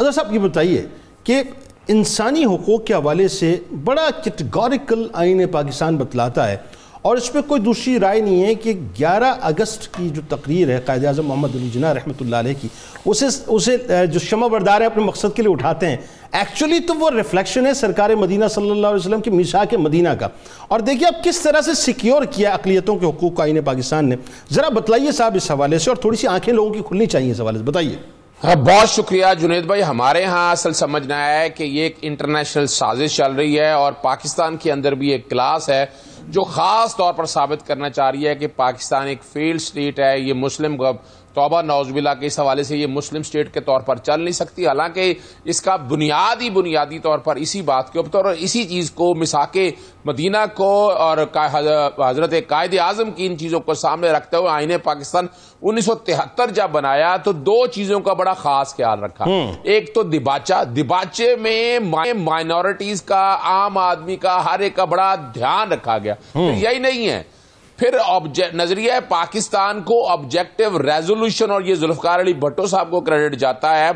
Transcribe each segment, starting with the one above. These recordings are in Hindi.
अदर साहब ये बताइए कि इंसानी हकूक़ के हवाले से बड़ा कैटगोरिकल आइन पाकिस्तान बतलाता है और इस पर कोई दूसरी राय नहीं है कि 11 अगस्त की जो तकरीर है कायद अजम मोहम्मद अली जना रहमत की उसे उसे जो शमा बरदार है अपने मकसद के लिए उठाते हैं एक्चुअली तो वो रिफ्लेक्शन है सरकार मदीना सल्लल्लाहु अलैहि वसल्लम की मिशा के मदीना का और देखिए अब किस तरह से सिक्योर किया अकलीतों के हकूक़ का आइन पाकिस्तान ने ज़रा बतलाइए साहब इस हवाले से और थोड़ी सी आँखें लोगों की खुलनी चाहिए इस हवाले से बताइए हाँ बहुत शुक्रिया जुनेद भाई हमारे यहाँ असल समझना है कि ये एक इंटरनेशनल साजिश चल रही है और पाकिस्तान के अंदर भी एक क्लास है जो ख़ास तौर पर साबित करना चाह रही है कि पाकिस्तान एक फेल्ड स्टेट है ये मुस्लिम तोबा नौजबिला के इस हवाले से ये मुस्लिम स्टेट के तौर पर चल नहीं सकती हालांकि इसका बुनियादी बुनियादी तौर पर इसी बात के ऊपर और इसी चीज़ को मिसाके मदीना को और हज़रत कायद आज़म की इन चीज़ों को सामने रखते हुए आईने पाकिस्तान उन्नीस सौ तिहत्तर जब बनाया तो दो चीज़ों का बड़ा खास ख्याल रखा हम्म। एक तो दिबाचा दिबाचे में माइनॉरिटीज़ का आम आदमी का हर एक का बड़ा ध्यान रखा गया तो यही नहीं है फिर नजरिया पाकिस्तान को ऑब्जेक्टिव रेजोल्यूशन और ये जुल्फकार अली भट्टो साहब को क्रेडिट जाता है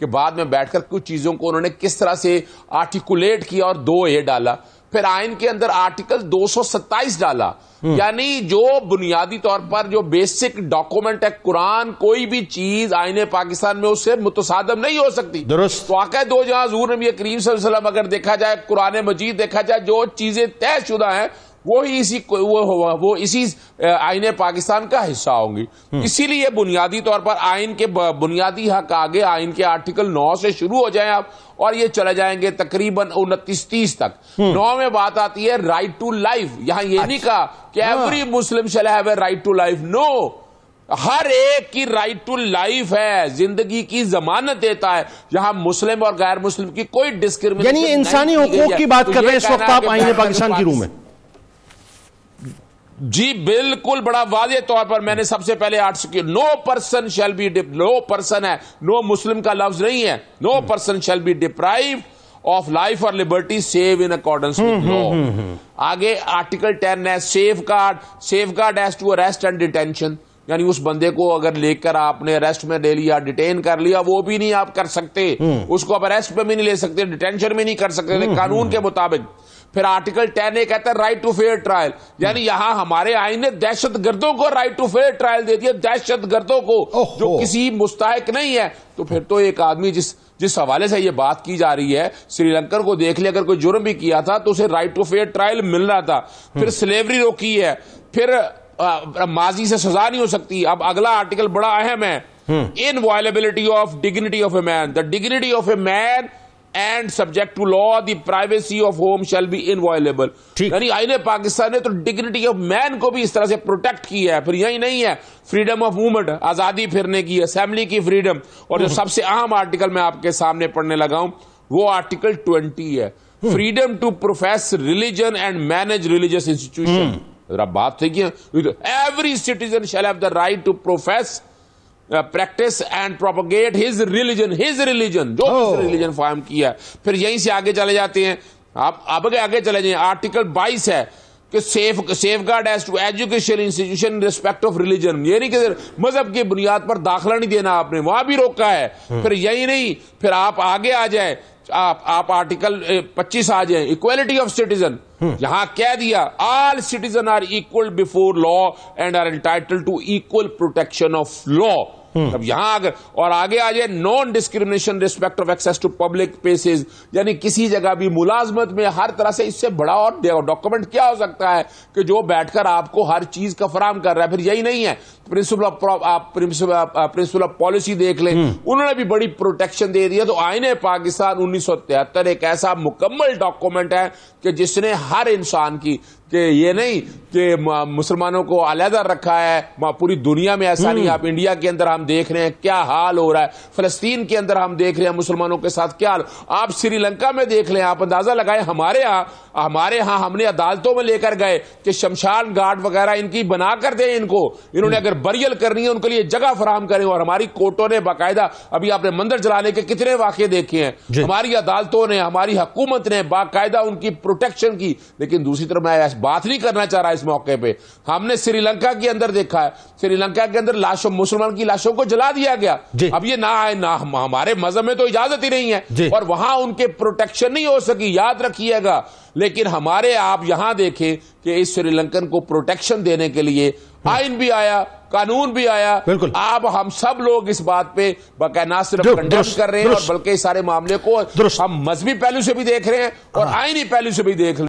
कि बाद में बैठकर कुछ चीजों को उन्होंने किस तरह से आर्टिकुलेट किया और दो ए डाला फिर आयन के अंदर आर्टिकल 227 डाला हम्म। यानी जो बुनियादी तौर पर जो बेसिक डॉक्यूमेंट है कुरान कोई भी चीज आईने पाकिस्तान में उससे मुतसादम नहीं हो सकती दुरुस्त तो वाकई दो जहां हजूर नबी करीम वसल्लम अगर देखा जाए कुरान मजीद देखा जाए जो चीजें तय शुदा है वो ही इसी वो होगा वो इसी आईने पाकिस्तान का हिस्सा होंगी हम्म। इसीलिए बुनियादी तौर पर आइन के बुनियादी हक आगे आइन के आर्टिकल नौ से शुरू हो जाए आप और ये चले जाएंगे तकरीबन उनतीस तीस तक हम्म। नौ में बात आती है राइट टू लाइफ यहां ये नहीं अच्छा। कहा कि every Muslim shall have a right to life no हर एक की राइट टू लाइफ है जिंदगी की जमानत देता है जहां मुस्लिम और गैर मुस्लिम की कोई डिस्क्रिमिनेशन यानी इंसानी हकूक की बात तो कर रहे हैं इस वक्त आप आइए पाकिस्तान की रूम में जी बिल्कुल बड़ा वाजे तौर पर मैंने सबसे पहले सौ no person shall be no person है नो मुस्लिम का लफ्ज नहीं है no person shall be deprive of life और liberty save in accordance with law आगे आर्टिकल टेन है safeguard safeguard as to arrest and detention यानी उस बंदे को अगर लेकर आपने अरेस्ट में ले लिया डिटेन कर लिया वो भी नहीं आप कर सकते हम्म। उसको आप अरेस्ट में भी नहीं ले सकते डिटेंशन में नहीं कर सकते हम्म, कानून हम्म। के मुताबिक फिर आर्टिकल टेन ए कहता है राइट टू फेयर ट्रायल यानी यहां हमारे आईन ने दहशत गर्दों को राइट टू फेयर ट्रायल दे दिया दहशत गर्दों को जो किसी मुस्ताक नहीं है तो फिर तो एक आदमी जिस जिस हवाले से ये बात की जा रही है श्रीलंकर को देख लिया अगर कोई जुर्म भी किया था तो उसे राइट टू फेयर ट्रायल मिल रहा था फिर स्लेवरी रोकी है फिर आ, माजी से सजा नहीं हो सकती अब अगला आर्टिकल बड़ा अहम है inviolability of dignity of a man the dignity of a man and subject to law the privacy of home shall be violable यानी आईने पाकिस्तान ने तो डिग्निटी ऑफ मैन को भी इस तरह से प्रोटेक्ट किया है फिर यही नहीं है फ्रीडम ऑफ मूवमेंट आजादी फिरने की असेंबली की फ्रीडम और जो हम्म। सबसे अहम आर्टिकल मैं आपके सामने पढ़ने लगा हूं वो आर्टिकल ट्वेंटी है freedom to profess religion and manage religious institution जरा बात थी कि every citizen shall have the right to profess practice and propagate his religion his religion जो oh. रिलीजन फॉर्म किया है फिर यहीं से आगे चले जाते हैं आप अब आगे चले जाए आर्टिकल बाईस है कि safe safeguard as to education institution respect of religion ये नहीं कि मजहब की बुनियाद पर दाखला नहीं देना आपने वहां भी रोका है हम्म। फिर यही नहीं फिर आप आगे आ जाए आप आप आर्टिकल 25 आ जाए इक्वलिटी ऑफ सिटीजन यहां कह दिया all citizen are equal before law and are entitle to equal protection of law hmm. अब यहां अगर और आगे आ जाए non discrimination respect of access to public places यानी किसी जगह भी मुलाजमत में हर तरह से इससे बड़ा और डॉक्यूमेंट क्या हो सकता है कि जो बैठकर आपको हर चीज का फराम कर रहा है फिर यही नहीं है principle of principle of policy देख लें हम्म। उन्होंने भी बड़ी प्रोटेक्शन दे दी तो आईने पाकिस्तान उन्नीस एक ऐसा मुकम्मल डॉक्यूमेंट है कि जिसने हर इंसान की कि ये नहीं कि मुसलमानों को अलहदा रखा है पूरी दुनिया में ऐसा नहीं हम्म। आप इंडिया के अंदर हम देख रहे हैं क्या हाल हो रहा है फलस्तीन के अंदर हम देख रहे हैं मुसलमानों के साथ क्या हाल आप श्रीलंका में देख लें आप अंदाजा लगाए हमारे यहाँ हमारे यहाँ हमने अदालतों में लेकर गए कि शमशान घाट वगैरह इनकी बना कर दें इनको इन्होंने हम्म। अगर बरियल करनी है उनके लिए जगह फराहम करें और हमारी कोर्टों ने बाकायदा अभी आपने मंदिर जलाने के कितने वाक्य देखे हैं हमारी अदालतों ने हमारी हुकूमत ने बाकायदा उनकी प्रोटेक्शन की लेकिन दूसरी तरफ मैं बात नहीं करना चाह रहा इस मौके पे हमने श्रीलंका के अंदर देखा है श्रीलंका के अंदर लाशों मुसलमान की लाशों को जला दिया गया अब ये ना आए ना हमारे मजहब में तो इजाजत ही नहीं है और वहां उनके प्रोटेक्शन नहीं हो सकी याद रखिएगा लेकिन हमारे आप यहां देखें कि इस श्रीलंकन को प्रोटेक्शन देने के लिए आइन भी आया कानून भी आया बिल्कुल आप हम सब लोग इस बात पे ना सिर्फ कंडेम कर रहे हैं और बल्कि सारे मामले को हम मजहबी पहलू से भी देख रहे हैं और हाँ। आइनी पहलू से भी देख रहे हैं